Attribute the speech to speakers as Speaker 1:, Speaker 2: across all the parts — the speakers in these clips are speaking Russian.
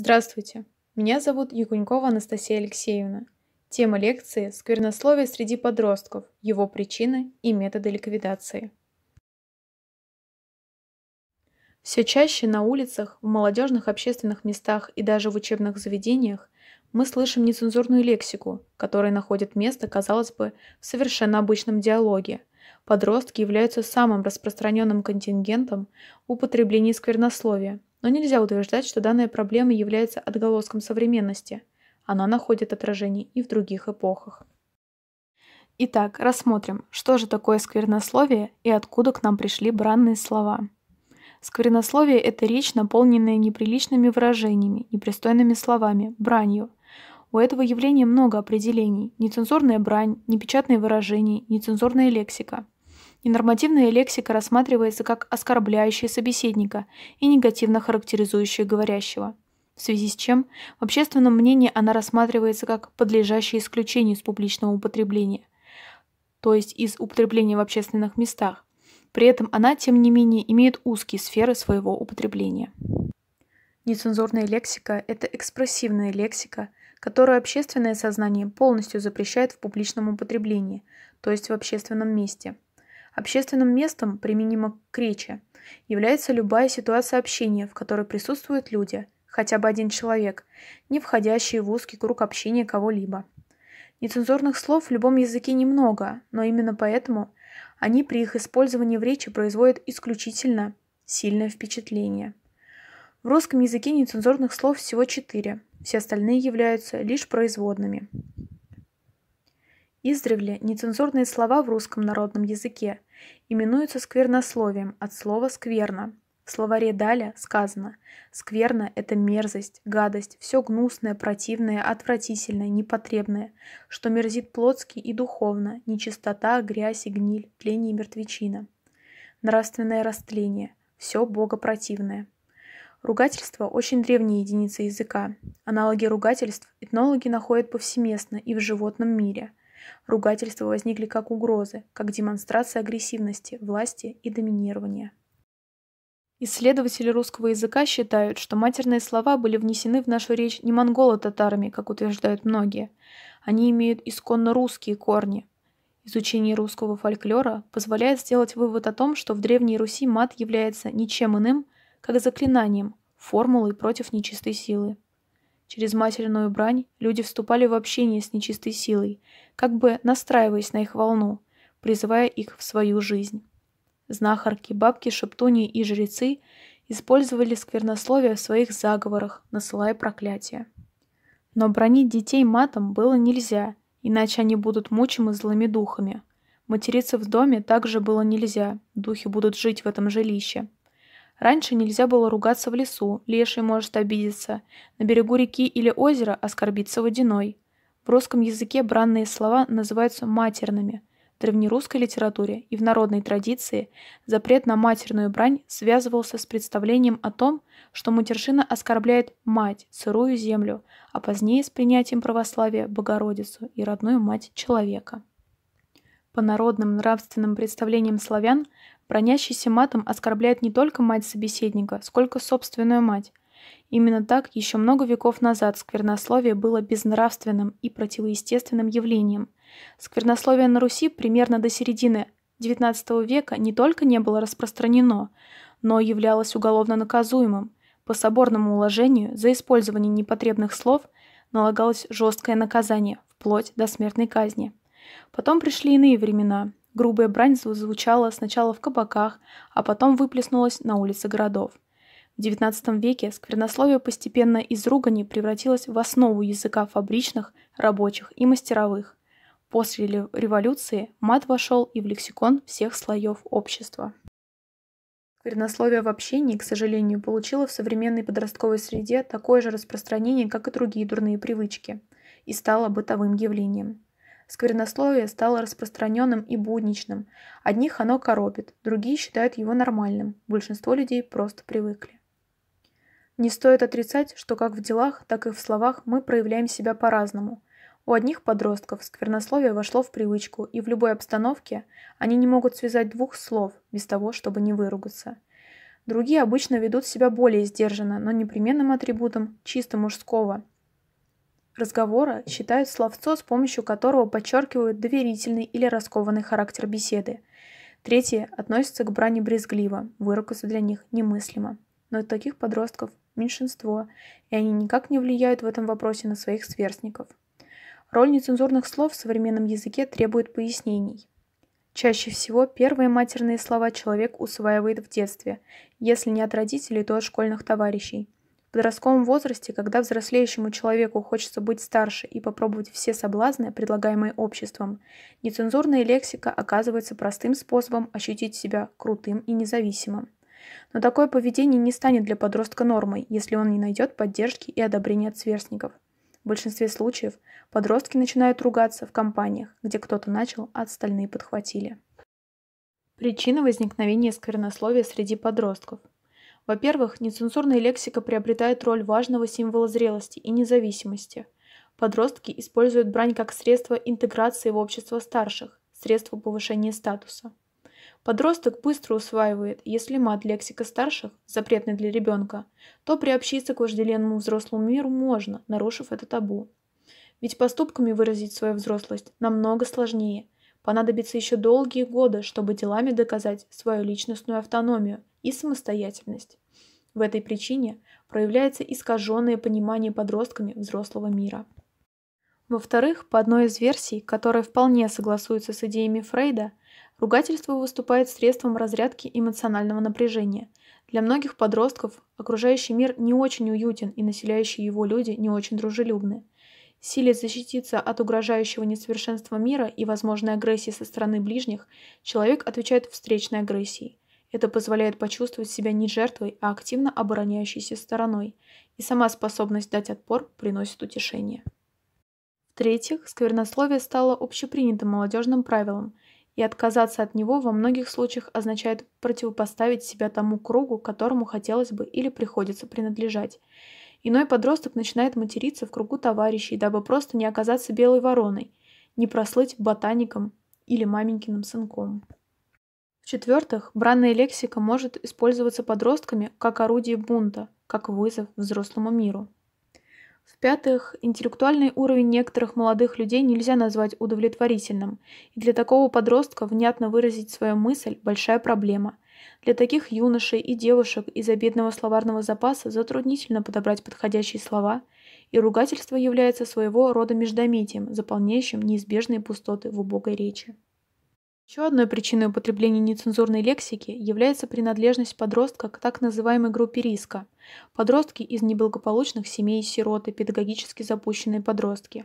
Speaker 1: Здравствуйте, меня зовут Якунькова Анастасия Алексеевна. Тема лекции «Сквернословие среди подростков. Его причины и методы ликвидации». Все чаще на улицах, в молодежных общественных местах и даже в учебных заведениях мы слышим нецензурную лексику, которая находит место, казалось бы, в совершенно обычном диалоге. Подростки являются самым распространенным контингентом употребления сквернословия – но нельзя утверждать, что данная проблема является отголоском современности. Она находит отражение и в других эпохах. Итак, рассмотрим, что же такое сквернословие и откуда к нам пришли бранные слова. Сквернословие – это речь, наполненная неприличными выражениями, непристойными словами, бранью. У этого явления много определений – нецензурная брань, непечатные выражения, нецензурная лексика – Нормативная лексика рассматривается как оскорбляющая собеседника и негативно характеризующая говорящего, в связи с чем в общественном мнении она рассматривается как подлежащее исключению из публичного употребления, то есть из употребления в общественных местах. При этом она, тем не менее, имеет узкие сферы своего употребления. Нецензурная лексика – это экспрессивная лексика, которую общественное сознание полностью запрещает в публичном употреблении, то есть в общественном месте – Общественным местом, применимо к речи, является любая ситуация общения, в которой присутствуют люди, хотя бы один человек, не входящие в узкий круг общения кого-либо. Нецензурных слов в любом языке немного, но именно поэтому они при их использовании в речи производят исключительно сильное впечатление. В русском языке нецензурных слов всего четыре, все остальные являются лишь производными. Издревле нецензурные слова в русском народном языке именуются сквернословием от слова «скверно». В словаре Даля сказано «Скверно – это мерзость, гадость, все гнусное, противное, отвратительное, непотребное, что мерзит плотски и духовно, нечистота, грязь и гниль, тление и мертвечина. Нравственное растление – все богопротивное». Ругательство – очень древняя единица языка. Аналоги ругательств этнологи находят повсеместно и в животном мире – Ругательства возникли как угрозы, как демонстрация агрессивности, власти и доминирования. Исследователи русского языка считают, что матерные слова были внесены в нашу речь не монголо-татарами, как утверждают многие. Они имеют исконно русские корни. Изучение русского фольклора позволяет сделать вывод о том, что в Древней Руси мат является ничем иным, как заклинанием, формулой против нечистой силы. Через материную брань люди вступали в общение с нечистой силой, как бы настраиваясь на их волну, призывая их в свою жизнь. Знахарки, бабки, шептуни и жрецы использовали сквернословие в своих заговорах, насылая проклятия. Но бронить детей матом было нельзя, иначе они будут мучимы злыми духами. Материться в доме также было нельзя, духи будут жить в этом жилище. Раньше нельзя было ругаться в лесу, леший может обидеться, на берегу реки или озера оскорбиться водяной. В русском языке бранные слова называются матерными. В древнерусской литературе и в народной традиции запрет на матерную брань связывался с представлением о том, что матершина оскорбляет мать, сырую землю, а позднее с принятием православия Богородицу и родную мать человека. По народным нравственным представлениям славян, Бронящийся матом оскорбляет не только мать собеседника, сколько собственную мать. Именно так еще много веков назад сквернословие было безнравственным и противоестественным явлением. Сквернословие на Руси примерно до середины XIX века не только не было распространено, но являлось уголовно наказуемым. По соборному уложению за использование непотребных слов налагалось жесткое наказание, вплоть до смертной казни. Потом пришли иные времена, Грубая брань звучала сначала в кабаках, а потом выплеснулась на улицы городов. В XIX веке сквернословие постепенно из ругани превратилось в основу языка фабричных, рабочих и мастеровых. После революции мат вошел и в лексикон всех слоев общества. Сквернословие в общении, к сожалению, получило в современной подростковой среде такое же распространение, как и другие дурные привычки, и стало бытовым явлением. Сквернословие стало распространенным и будничным. Одних оно коробит, другие считают его нормальным. Большинство людей просто привыкли. Не стоит отрицать, что как в делах, так и в словах мы проявляем себя по-разному. У одних подростков сквернословие вошло в привычку, и в любой обстановке они не могут связать двух слов, без того, чтобы не выругаться. Другие обычно ведут себя более сдержанно, но непременным атрибутом чисто мужского – разговора считают словцо, с помощью которого подчеркивают доверительный или раскованный характер беседы. Третье относятся к брани брезгливо, выругаться для них немыслимо. Но таких подростков меньшинство, и они никак не влияют в этом вопросе на своих сверстников. Роль нецензурных слов в современном языке требует пояснений. Чаще всего первые матерные слова человек усваивает в детстве, если не от родителей, то от школьных товарищей – в подростковом возрасте, когда взрослеющему человеку хочется быть старше и попробовать все соблазны, предлагаемые обществом, нецензурная лексика оказывается простым способом ощутить себя крутым и независимым. Но такое поведение не станет для подростка нормой, если он не найдет поддержки и одобрения от сверстников. В большинстве случаев подростки начинают ругаться в компаниях, где кто-то начал, а остальные подхватили. Причина возникновения сквернословия среди подростков. Во-первых, нецензурная лексика приобретает роль важного символа зрелости и независимости. Подростки используют брань как средство интеграции в общество старших, средство повышения статуса. Подросток быстро усваивает, если мат лексика старших запретный для ребенка, то приобщиться к вожделенному взрослому миру можно, нарушив это табу. Ведь поступками выразить свою взрослость намного сложнее. Понадобится еще долгие годы, чтобы делами доказать свою личностную автономию, и самостоятельность. В этой причине проявляется искаженное понимание подростками взрослого мира. Во-вторых, по одной из версий, которая вполне согласуется с идеями Фрейда, ругательство выступает средством разрядки эмоционального напряжения. Для многих подростков окружающий мир не очень уютен и населяющие его люди не очень дружелюбны. Силе защититься от угрожающего несовершенства мира и возможной агрессии со стороны ближних, человек отвечает встречной агрессией. Это позволяет почувствовать себя не жертвой, а активно обороняющейся стороной, и сама способность дать отпор приносит утешение. В-третьих, сквернословие стало общепринятым молодежным правилом, и отказаться от него во многих случаях означает противопоставить себя тому кругу, которому хотелось бы или приходится принадлежать. Иной подросток начинает материться в кругу товарищей, дабы просто не оказаться белой вороной, не прослыть ботаником или маменькиным сынком. В-четвертых, бранная лексика может использоваться подростками как орудие бунта, как вызов взрослому миру. В-пятых, интеллектуальный уровень некоторых молодых людей нельзя назвать удовлетворительным, и для такого подростка внятно выразить свою мысль – большая проблема. Для таких юношей и девушек из-за бедного словарного запаса затруднительно подобрать подходящие слова, и ругательство является своего рода междометием, заполняющим неизбежные пустоты в убогой речи. Еще одной причиной употребления нецензурной лексики является принадлежность подростка к так называемой группе риска – подростки из неблагополучных семей, сироты, педагогически запущенные подростки.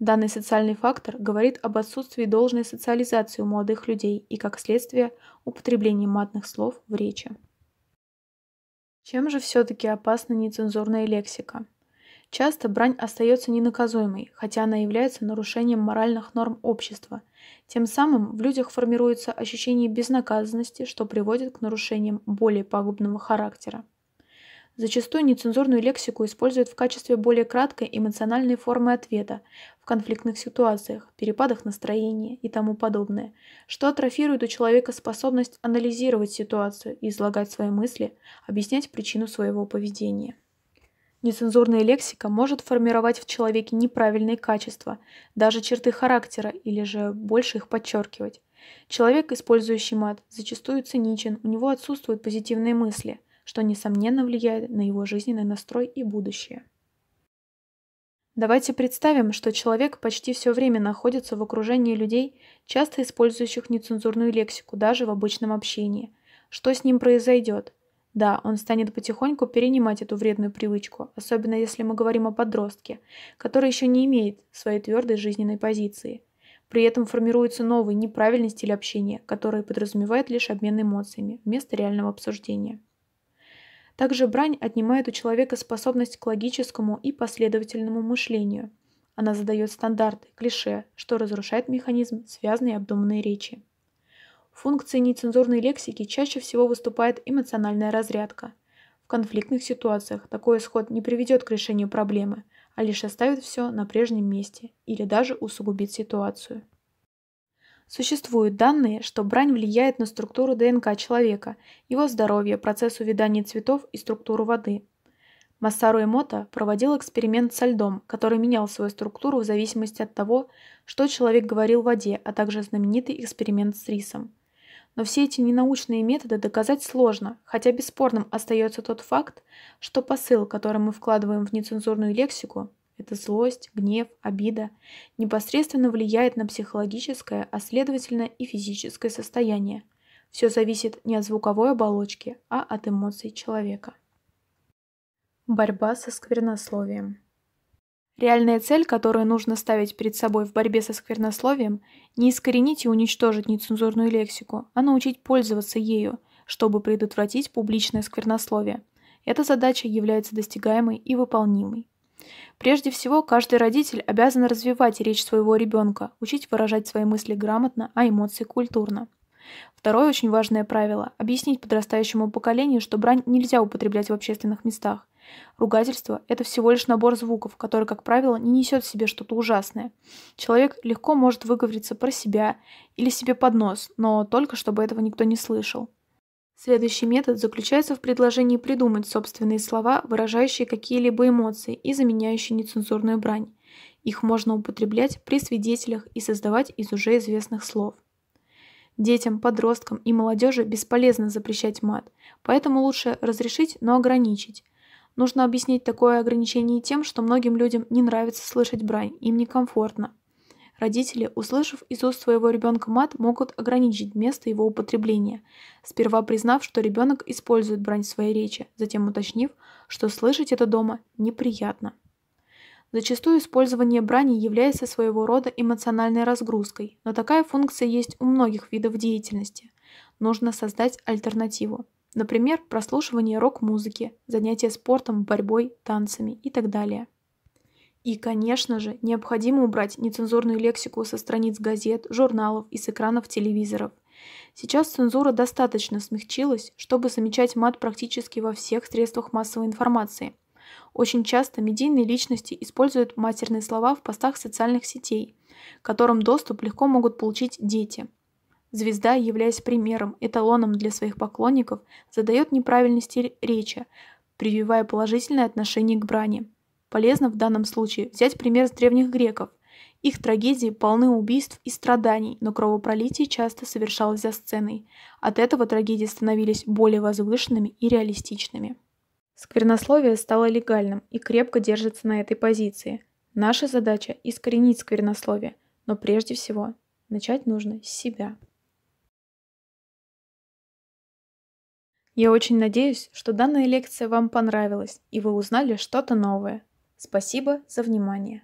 Speaker 1: Данный социальный фактор говорит об отсутствии должной социализации у молодых людей и, как следствие, употреблении матных слов в речи. Чем же все-таки опасна нецензурная лексика? Часто брань остается ненаказуемой, хотя она является нарушением моральных норм общества. Тем самым в людях формируется ощущение безнаказанности, что приводит к нарушениям более пагубного характера. Зачастую нецензурную лексику используют в качестве более краткой эмоциональной формы ответа в конфликтных ситуациях, перепадах настроения и тому подобное, что атрофирует у человека способность анализировать ситуацию и излагать свои мысли, объяснять причину своего поведения. Нецензурная лексика может формировать в человеке неправильные качества, даже черты характера или же больше их подчеркивать. Человек, использующий мат, зачастую циничен, у него отсутствуют позитивные мысли, что, несомненно, влияет на его жизненный настрой и будущее. Давайте представим, что человек почти все время находится в окружении людей, часто использующих нецензурную лексику даже в обычном общении. Что с ним произойдет? Да, он станет потихоньку перенимать эту вредную привычку, особенно если мы говорим о подростке, который еще не имеет своей твердой жизненной позиции. При этом формируется новый, неправильный стиль общения, который подразумевает лишь обмен эмоциями вместо реального обсуждения. Также брань отнимает у человека способность к логическому и последовательному мышлению. Она задает стандарты, клише, что разрушает механизм связанной обдуманной речи. Функцией нецензурной лексики чаще всего выступает эмоциональная разрядка. В конфликтных ситуациях такой исход не приведет к решению проблемы, а лишь оставит все на прежнем месте или даже усугубит ситуацию. Существуют данные, что брань влияет на структуру ДНК человека, его здоровье, процесс увядания цветов и структуру воды. Массару Эмото проводил эксперимент со льдом, который менял свою структуру в зависимости от того, что человек говорил в воде, а также знаменитый эксперимент с рисом – но все эти ненаучные методы доказать сложно, хотя бесспорным остается тот факт, что посыл, который мы вкладываем в нецензурную лексику, это злость, гнев, обида, непосредственно влияет на психологическое, а следовательно и физическое состояние. Все зависит не от звуковой оболочки, а от эмоций человека. Борьба со сквернословием. Реальная цель, которую нужно ставить перед собой в борьбе со сквернословием, не искоренить и уничтожить нецензурную лексику, а научить пользоваться ею, чтобы предотвратить публичное сквернословие. Эта задача является достигаемой и выполнимой. Прежде всего, каждый родитель обязан развивать речь своего ребенка, учить выражать свои мысли грамотно, а эмоции культурно. Второе очень важное правило – объяснить подрастающему поколению, что брань нельзя употреблять в общественных местах, Ругательство — это всего лишь набор звуков, который, как правило, не несет в себе что-то ужасное. Человек легко может выговориться про себя или себе под нос, но только чтобы этого никто не слышал. Следующий метод заключается в предложении придумать собственные слова, выражающие какие-либо эмоции и заменяющие нецензурную брань. Их можно употреблять при свидетелях и создавать из уже известных слов. Детям, подросткам и молодежи бесполезно запрещать мат, поэтому лучше разрешить, но ограничить, Нужно объяснить такое ограничение тем, что многим людям не нравится слышать брань, им некомфортно. Родители, услышав из уст своего ребенка мат, могут ограничить место его употребления, сперва признав, что ребенок использует брань в своей речи, затем уточнив, что слышать это дома неприятно. Зачастую использование брани является своего рода эмоциональной разгрузкой, но такая функция есть у многих видов деятельности. Нужно создать альтернативу. Например, прослушивание рок-музыки, занятия спортом, борьбой, танцами и так далее. И, конечно же, необходимо убрать нецензурную лексику со страниц газет, журналов и с экранов телевизоров. Сейчас цензура достаточно смягчилась, чтобы замечать мат практически во всех средствах массовой информации. Очень часто медийные личности используют матерные слова в постах социальных сетей, к которым доступ легко могут получить дети – Звезда, являясь примером, эталоном для своих поклонников, задает неправильности речи, прививая положительное отношение к брани. Полезно в данном случае взять пример с древних греков. Их трагедии полны убийств и страданий, но кровопролитие часто совершалось за сценой. От этого трагедии становились более возвышенными и реалистичными. Сквернословие стало легальным и крепко держится на этой позиции. Наша задача – искоренить сквернословие, но прежде всего начать нужно с себя. Я очень надеюсь, что данная лекция вам понравилась и вы узнали что-то новое. Спасибо за внимание.